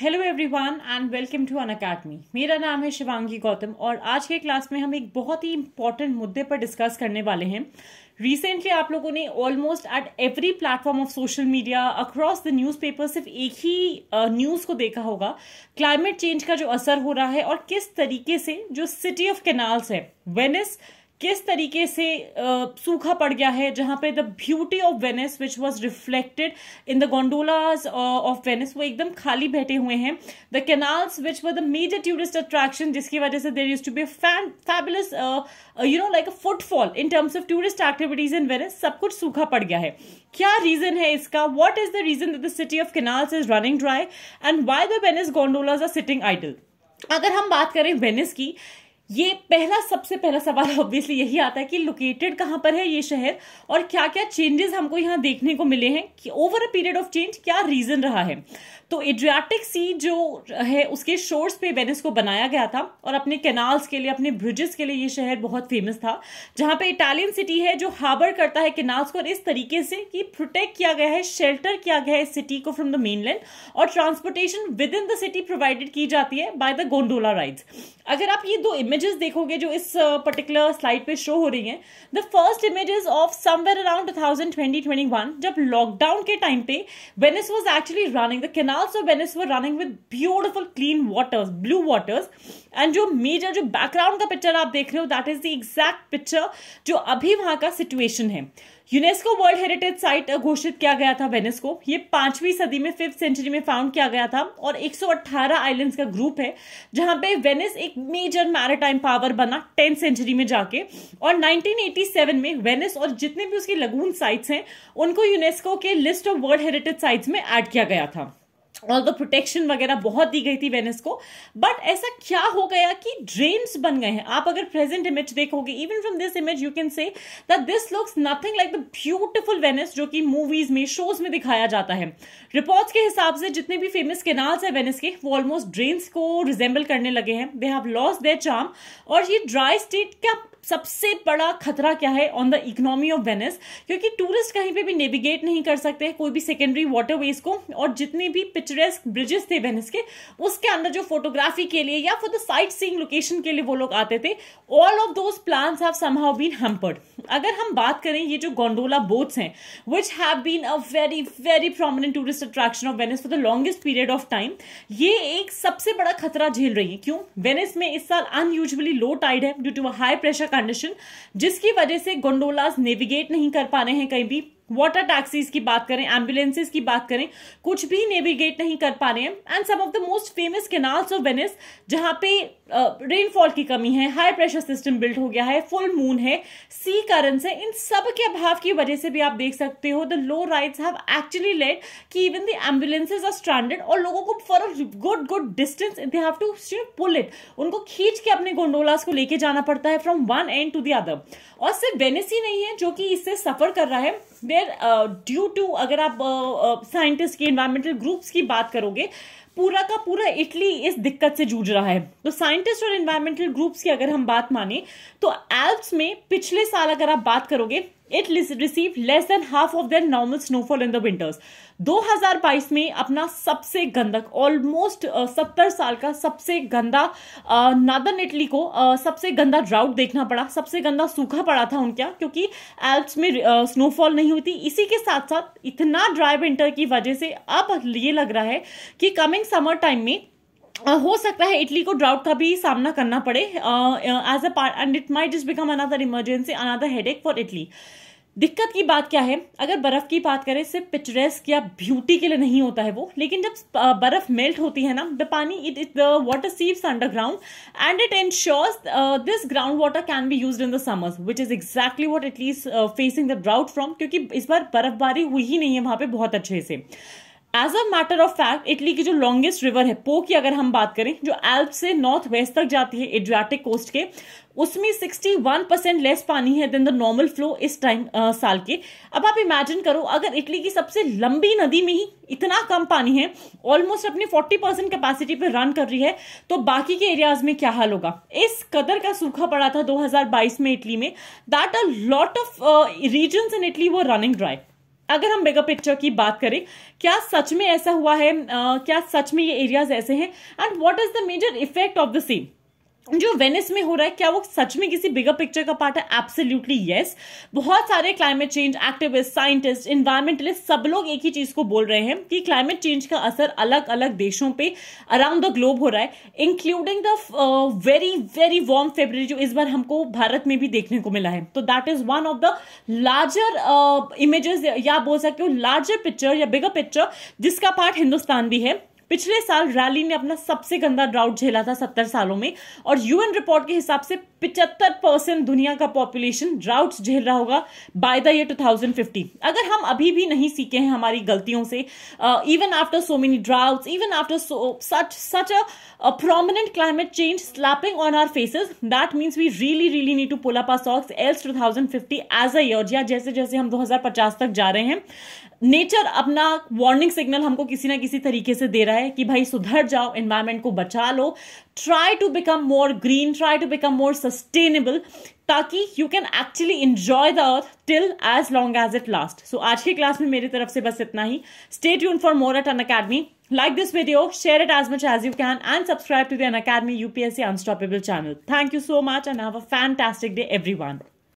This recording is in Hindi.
Hello everyone and welcome to Unacademy मेरा नाम है शिवांगी गौतम और आज के क्लास में हम एक बहुत ही इंपॉर्टेंट मुद्दे पर डिस्कस करने वाले हैं रिसेंटली आप लोगों ने almost at every platform of social media across the newspaper सिर्फ एक ही न्यूज़ uh, को देखा होगा क्लाइमेट चेंज का जो असर हो रहा है और किस तरीके से जो सिटी ऑफ कैनाल्स है वेनिस किस तरीके से सूखा पड़ गया है जहाँ पे the beauty of Venice which was reflected in the gondolas of Venice वो एकदम खाली बैठे हुए हैं the canals which were the major tourist attraction जिसकी वजह से there used to be fabulous you know like a footfall in terms of tourist activities in Venice सब कुछ सूखा पड़ गया है क्या रीजन है इसका what is the reason the city of canals is running dry and why the Venice gondolas are sitting idle अगर हम बात करें वेनिस की ये पहला सबसे पहला सवाल ऑब्वियसली यही आता है कि लोकेटेड कहाँ पर है ये शहर और क्या क्या चेंजेस हमको यहाँ देखने को मिले हैं कि over a period of change क्या रीजन रहा है तो एड्रियाटिक सी जो है उसके शोर्स पे वेनिस को बनाया गया था और अपने कैनाल्स के लिए अपने ब्रिजेस के लिए ये शहर बहुत फेमस था जहाँ पे इटालियन सिटी है जो हार्बर करता है कैनाल्स को और इस तरीके से कि प्रोटेक्ट किया गया है शेल्टर किया गया है इस सिटी को फ्रॉम द मेनलैंड और transportation within the city provided की जाती है बाय द गोंडोला राइड्स अगर आप ये दो इमेज इमेजेस देखोगे जो इस पर्टिकुलर uh, स्लाइड पे शो हो रही हैं the first images of somewhere around 2020-21 जब लॉकडाउन के टाइम पे Venice was actually running the canals of Venice were running with beautiful clean waters blue waters and जो मेजर जो बैकग्राउंड का पिक्चर आप देख रहे हो that is the exact picture जो अभी वहां का सिचुएशन है यूनेस्को वर्ल्ड हेरिटेज साइट घोषित किया गया था वेनिस को ये पांचवी सदी में फिफ्थ सेंचुरी में फाउंड किया गया था और 118 आइलैंड्स का ग्रुप है जहां पे वेनिस एक मेजर मैरिटाइम प्राइम पावर बना टेंथ सेंचुरी में जाके और 1987 में वेनिस और जितने भी उसकी लगून साइट्स हैं उनको यूनेस्को के list of world heritage sites में ऐड किया गया था और द प्रोटेक्शन वगैरह बहुत दी गई थी वेनिस को बट ऐसा क्या हो गया कि ड्रेन्स बन गए हैं आप अगर प्रेजेंट इमेज देखोगे even from this image you can see that this looks nothing like the beautiful Venice जो कि मूवीज में शोज में दिखाया जाता है रिपोर्ट्स के हिसाब से जितने भी फेमस केनाल्स हैं वेनिस के वो ऑलमोस्ट ड्रेन्स को रिजेंबल करने लगे हैं they have lost their charm और ये ड्राई स्टेट क्या सबसे बड़ा खतरा क्या है on the economy of Venice क्योंकि टूरिस्ट कहीं पे भी नेविगेट नहीं कर सकते कोई भी सेकेंडरी वाटरवेज को और जितने भी पिक्चरेस्क ब्रिजेस थे वेनिस के उसके अंदर जो फोटोग्राफी के लिए या for the sightseeing location के लिए वो लोग आते थे all of those plan have somehow been hampered अगर हम बात करें ये जो गोंडोला बोट्स हैं which have been a very very prominent tourist attraction of Venice for the longest period of time ये एक सबसे बड़ा खतरा झेल रही है क्यों वेनिस में इस साल अनयूजली लो टाइड है due to a high pressure condition जिसकी वजह से गोंडोलाज नेविगेट नहीं कर पा रहे हैं कहीं भी वाटर टैक्सीज की बात करें एम्बुलेंसेज की बात करें कुछ भी नेविगेट नहीं कर पा रहे हैं and some of the most famous canals of Venice जहाँ पे रेनफॉल uh, की कमी है हाई प्रेशर सिस्टम बिल्ड हो गया है फुल मून है सी करंस है इन सब के अभाव की वजह से भी आप देख सकते हो the low rides have actually led कि even the ambulances are stranded और लोगों को for a good good distance they have to pull it उनको खींच के अपने गोंडोलास को लेके जाना पड़ता है from one end to the other और सिर्फ वेनिस ही नहीं है जो कि इससे सफर कर रहा है देयर ड्यू टू अगर आप साइंटिस्ट uh, की इन्वायरमेंटल ग्रुप्स की बात करोगे पूरा का पूरा इटली इस दिक्कत से जूझ रहा है तो साइंटिस्ट और इन्वायरमेंटल ग्रुप्स की अगर हम बात माने तो एल्प्स में पिछले साल अगर आप बात करोगे it receive less than half of their normal snowfall in the winters 2022 में अपना सबसे गंदक ऑलमोस्ट सत्तर साल का सबसे गंदा नादन इटली को सबसे गंदा ड्राउट देखना पड़ा सबसे गंदा सूखा पड़ा था उनका क्योंकि एल्प्स में स्नोफॉल नहीं होती इसी के साथ साथ इतना ड्राई विंटर की वजह से अब ये लग रहा है कि कमिंग समर टाइम में हो सकता है इटली को ड्राउट का भी सामना करना पड़े as a part and it might just become another emergency another एक फॉर इटली दिक्कत की बात क्या है अगर बर्फ़ की बात करें सिर्फ पिक्चरेस्क या ब्यूटी के लिए नहीं होता है वो लेकिन जब बर्फ़ मेल्ट होती है ना the pani it is the water सीव्स underground and it ensures this ground water can be use in the summers which is exactly what it is facing the drought from क्योंकि इस बार बर्फबारी हुई ही नहीं है वहाँ पर बहुत अच्छे से as a matter of fact Italy की जो लॉन्गेस्ट रिवर है पो की अगर हम बात करें जो एल्प से नॉर्थ वेस्ट तक जाती है एड्रियाटिक कोस्ट के उसमें 61 परसेंट लेस पानी है देन द नॉर्मल फ्लो इस टाइम साल के अब आप इमेजिन करो अगर इटली की सबसे लंबी नदी में ही इतना कम पानी है ऑलमोस्ट अपनी 40 परसेंट कैपेसिटी पर रन कर रही है तो बाकी के एरियाज में क्या हाल होगा इस कदर का सूखा पड़ा था 2022 में इटली में that a lot of reason in Italy वो रनिंग ड्राई अगर हम मेगा पिक्चर की बात करें क्या सच में ऐसा हुआ है uh, क्या सच में ये एरियाज ऐसे हैं and what is the major effect of the same जो वेनिस में हो रहा है क्या वो सच में किसी बिगर पिक्चर का पार्ट है एब्सोल्युटली यस yes. बहुत सारे climate change activist scientist environmentalist सब लोग एक ही चीज को बोल रहे हैं कि क्लाइमेट चेंज का असर अलग अलग देशों पे अराउंड द ग्लोब हो रहा है including the very very warm February जो इस बार हमको भारत में भी देखने को मिला है तो that is one of the larger images या बोल सकते हो लार्जर पिक्चर या बिगर पिक्चर जिसका पार्ट हिंदुस्तान भी है पिछले साल रैली ने अपना सबसे गंदा ड्राउट झेला था सत्तर सालों में और यूएन रिपोर्ट के हिसाब से पिचहत्तर परसेंट दुनिया का पॉपुलेशन ड्राउट झेल रहा होगा बाय द ईयर 2050 अगर हम अभी भी नहीं सीखे हैं हमारी गलतियों से even after so many drought even after so such such a prominent climate change slapping on our faces that means we really really need to pull up our socks else 2050 as a year या जैसे जैसे हम पचास तक जा रहे हैं नेचर अपना वार्निंग सिग्नल हमको किसी ना किसी तरीके से दे रहा है कि भाई सुधर जाओ एनवायरमेंट को बचा लो try to become more green try to become more sustainable ताकि you can actually enjoy the earth till as long as it last so आज की क्लास में मेरी तरफ से बस इतना ही stay tune for more at Unacademy like this video share it as much as you can and subscribe to the Unacademy UPSC unstoppable channel thank you so much and have a fantastic day every one